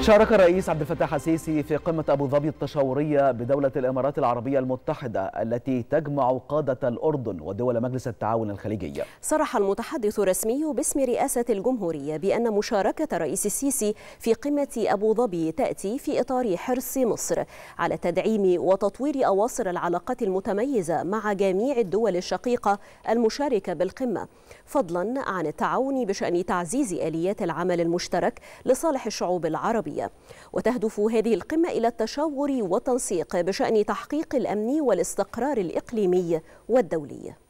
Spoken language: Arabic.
شارك الرئيس عبد الفتاح السيسي في قمة أبو ظبي التشاورية بدولة الإمارات العربية المتحدة التي تجمع قادة الأردن ودول مجلس التعاون الخليجي صرح المتحدث الرسمي باسم رئاسة الجمهورية بأن مشاركة رئيس السيسي في قمة أبو ظبي تأتي في إطار حرص مصر على تدعيم وتطوير أواصر العلاقات المتميزة مع جميع الدول الشقيقة المشاركة بالقمة فضلا عن التعاون بشأن تعزيز آليات العمل المشترك لصالح الشعوب العربية العربية وتهدف هذه القمة إلى التشاور والتنسيق بشأن تحقيق الأمن والاستقرار الإقليمي والدولي